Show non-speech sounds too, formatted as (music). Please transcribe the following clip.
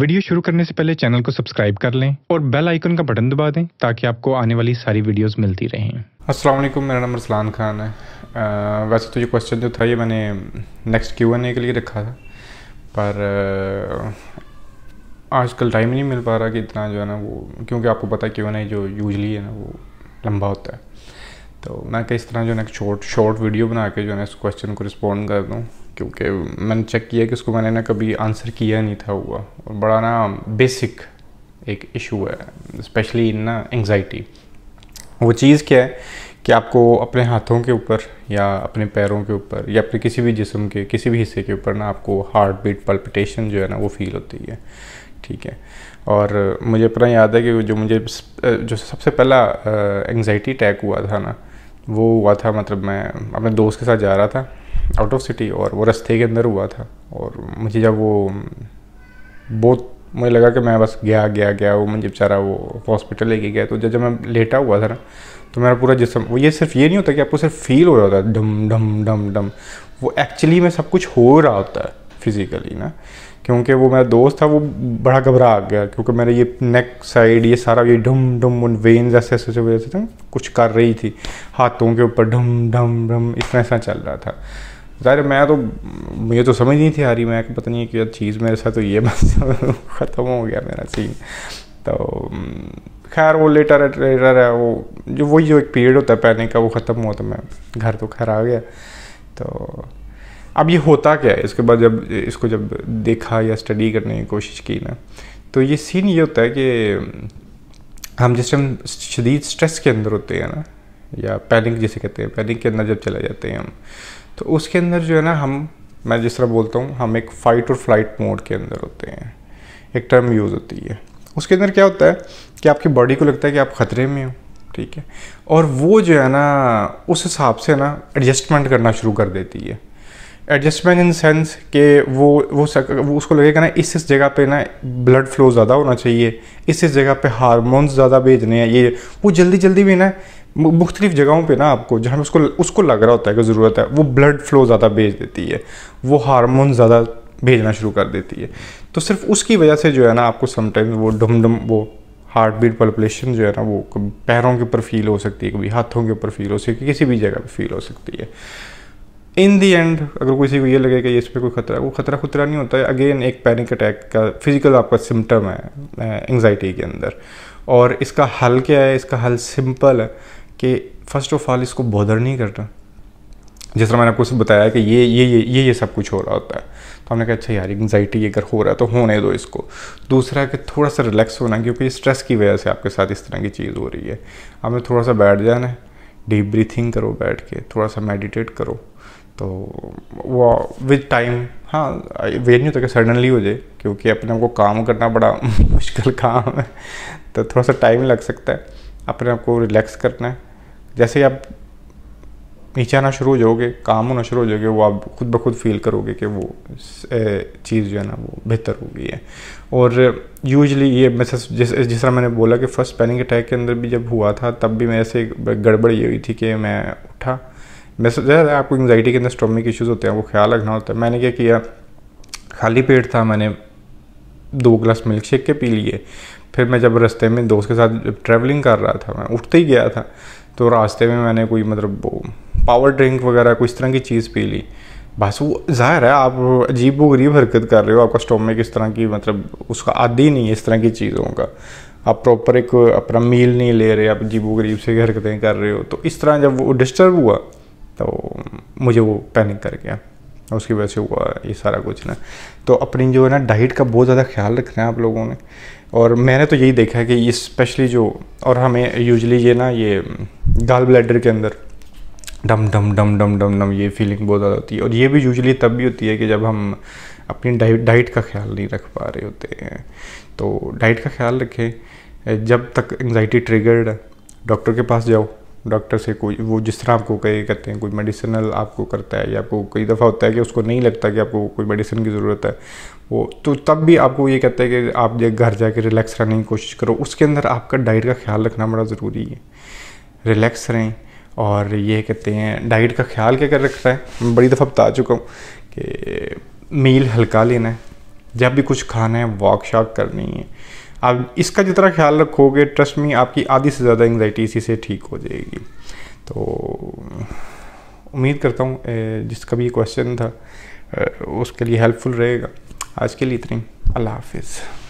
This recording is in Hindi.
वीडियो शुरू करने से पहले चैनल को सब्सक्राइब कर लें और बेल आइकन का बटन दबा दें ताकि आपको आने वाली सारी वीडियोस मिलती रहें अस्सलाम वालेकुम मेरा नाम रसलान खान है आ, वैसे तो ये क्वेश्चन जो था ये मैंने नेक्स्ट क्यू एन ए के लिए रखा था पर आजकल टाइम नहीं मिल पा रहा कि इतना जो है ना वो क्योंकि आपको पता है क्यू एन ए जो यूजली है ना वो लंबा होता है तो मैं किस तरह जो है ना शॉर्ट शॉर्ट वीडियो बना के जो है ना इस क्वेश्चन को रिस्पॉन्ड कर दूँ क्योंकि मैंने चेक किया कि उसको मैंने ना कभी आंसर किया नहीं था हुआ और बड़ा ना बेसिक एक इशू है स्पेशली इन ना एंगजाइटी वो चीज़ क्या है कि आपको अपने हाथों के ऊपर या अपने पैरों के ऊपर या अपने किसी भी जिसम के किसी भी हिस्से के ऊपर ना आपको हार्ट बीट पल्पिटेशन जो है ना वो फील होती है ठीक है और मुझे अपना याद है कि जो मुझे जो सबसे पहला एंगजाइटी अटैक हुआ था ना वो हुआ था मतलब मैं अपने दोस्त के साथ जा रहा था आउट ऑफ सिटी और वो रास्ते के अंदर हुआ था और मुझे जब वो बहुत मुझे लगा कि मैं बस गया गया गया वो मुझे बेचारा वो हॉस्पिटल लेके गया तो जब जब मैं लेटा हुआ था ना तो मेरा पूरा जिसम वो ये सिर्फ ये नहीं होता कि आपको सिर्फ फील हो रहा होता है डम डम डम डम वो एक्चुअली में सब कुछ हो रहा होता है फिज़िकली ना क्योंकि वो मेरा दोस्त था वो बड़ा घबरा गया क्योंकि मेरे ये नेक साइड ये सारा ये ढुम ढुम उन वेन्स ऐसे ऐसे वजह से कुछ कर रही थी हाथों के ऊपर ढम ढम ढम इतना ऐसा चल रहा था ज़ाहिर मैं तो मुझे तो समझ नहीं थी आ रही मैं पता नहीं क्या चीज़ मेरे साथ तो ये बस ख़त्म हो गया मेरा सीन तो खैर वो लेटर लेटर है वो जो वही जो एक पीरियड होता है पहने का वो ख़त्म हुआ तो मैं घर तो खैर आ गया तो अब ये होता क्या है इसके बाद जब इसको जब देखा या स्टडी करने की कोशिश की ना तो ये सीन ये होता है कि हम जिस टाइम शदीद स्ट्रेस के अंदर होते हैं ना या पैनिक जिसे कहते हैं पैनिक के अंदर जब चले जाते हैं हम तो उसके अंदर जो है ना हम मैं जिस तरह बोलता हूँ हम एक फ़ाइट और फ्लाइट मोड के अंदर होते हैं एक टर्म यूज़ होती है उसके अंदर क्या होता है कि आपकी बॉडी को लगता है कि आप ख़तरे में हो ठीक है और वो जो है ना उस हिसाब से ना एडजस्टमेंट करना शुरू कर देती है एडजस्टमेंट इन सेंस के वो वो सक, वो उसको लगेगा ना इस इस जगह पे ना ब्लड फ्लो ज़्यादा होना चाहिए इस इस जगह पे हारमोन ज़्यादा भेजने हैं ये वो जल्दी जल्दी भी ना मुख्तलिफ़ जगहों पे ना आपको जहाँ उसको उसको लग रहा होता है कि ज़रूरत है वो ब्लड फ्लो ज़्यादा भेज देती है वो हारमोन ज़्यादा भेजना शुरू कर देती है तो सिर्फ उसकी वजह से जो है ना आपको समटाइम्स वो डम डम वो हार्ट बीट पल्पलेशन जो है ना वो पैरों के ऊपर फील हो सकती है कभी हाथों के ऊपर फील हो सकती है किसी भी जगह पर फील हो सकती है इन दी एंड अगर किसी को ये लगे कि इस पर कोई खतरा वो खतरा खुतरा नहीं होता है अगेन एक पैनिक अटैक का फिजिकल आपका सिम्टम है एंगजाइटी के अंदर और इसका हल क्या है इसका हल सिंपल है कि फ़र्स्ट ऑफ ऑल इसको बॉदर नहीं करना जिस तरह मैंने आपको बताया कि ये ये ये ये ये सब कुछ हो रहा होता है तो हमने कहा अच्छा यार एंगजाइटी अगर हो रहा है तो होने दो इसको दूसरा कि थोड़ा सा रिलैक्स होना क्योंकि स्ट्रेस की वजह से आपके साथ इस तरह की चीज़ हो रही है आपने थोड़ा सा बैठ जाना है डीप ब्रीथिंग करो बैठ के थोड़ा सा मेडिटेट करो तो वो विद टाइम हाँ वेट नहीं होता कि सडनली हो जाए क्योंकि अपने आपको को काम करना बड़ा (laughs) मुश्किल काम है तो थोड़ा सा टाइम लग सकता है अपने आप को रिलैक्स करना है जैसे ही आप नीचे आना शुरू हो जाओगे काम होना शुरू हो जाओगे वो आप खुद ब खुद फील करोगे कि वो चीज़ जो है ना वो बेहतर हो गई है और यूजली ये मैसेज जिस जिस तरह मैंने बोला कि फ़र्स्ट पैनिक अटैक के अंदर भी जब हुआ था तब भी मेरे से गड़बड़ ये हुई थी कि मैं उठा सोचा था आपको एंगजाइटी के अंदर स्टोमिक इश्यूज़ होते हैं वो ख्याल रखना होता है मैंने क्या किया खाली पेट था मैंने दो ग्लास मिल्क शेक के पी लिए फिर मैं जब रास्ते में दोस्त के साथ ट्रैवलिंग कर रहा था मैं उठते ही गया था तो रास्ते में मैंने कोई मतलब वो पावर ड्रिंक वगैरह कोई इस तरह की चीज़ पी ली बस वो ज़ाहिर है आप अजीब व गरीब हरकत कर रहे हो आपका स्टोमिक इस तरह की मतलब उसका आदि नहीं है इस तरह की चीज़ों का आप प्रॉपर एक अपना मील नहीं ले रहे आप अजीब व गरीब से हरकतें कर रहे हो तो इस तरह जब वो डिस्टर्ब हुआ तो मुझे वो पैनिक कर गया उसकी वजह से हुआ ये सारा कुछ ना तो अपनी जो है ना डाइट का बहुत ज़्यादा ख्याल रखना है आप लोगों ने और मैंने तो यही देखा है कि ये स्पेशली जो और हमें यूजली ये ना ये गाल ब्लैडर के अंदर डम डम डम डम डम डम ये फीलिंग बहुत ज़्यादा होती है और ये भी यूजली तब भी होती है कि जब हम अपनी डाइट डाइट का ख्याल नहीं रख पा रहे होते हैं तो डाइट का ख्याल रखें जब तक एंगजाइटी ट्रिगर्ड है डॉक्टर के पास जाओ डॉक्टर से कोई वो जिस तरह आपको कहे कहते हैं कोई मेडिसिनल आपको करता है या आपको कई दफ़ा होता है कि उसको नहीं लगता कि आपको कोई मेडिसिन की ज़रूरत है वो तो तब भी आपको ये कहता है कि आप जब घर जाके रिलैक्स रहने की कोशिश करो उसके अंदर आपका डाइट का ख्याल रखना बड़ा ज़रूरी है रिलैक्स रहें और ये कहते हैं डाइट का ख्याल क्या कर रखता है बड़ी दफ़ा बता चुका हूँ कि मील हल्का लेना है जब भी कुछ खाना है वॉक शॉक करनी है आप इसका जितना ख्याल रखोगे ट्रस्ट में आपकी आधी से ज़्यादा एंगजाइटी इसी से ठीक हो जाएगी तो उम्मीद करता हूँ जिसका भी क्वेश्चन था उसके लिए हेल्पफुल रहेगा आज के लिए इतनी अल्लाह हाफिज़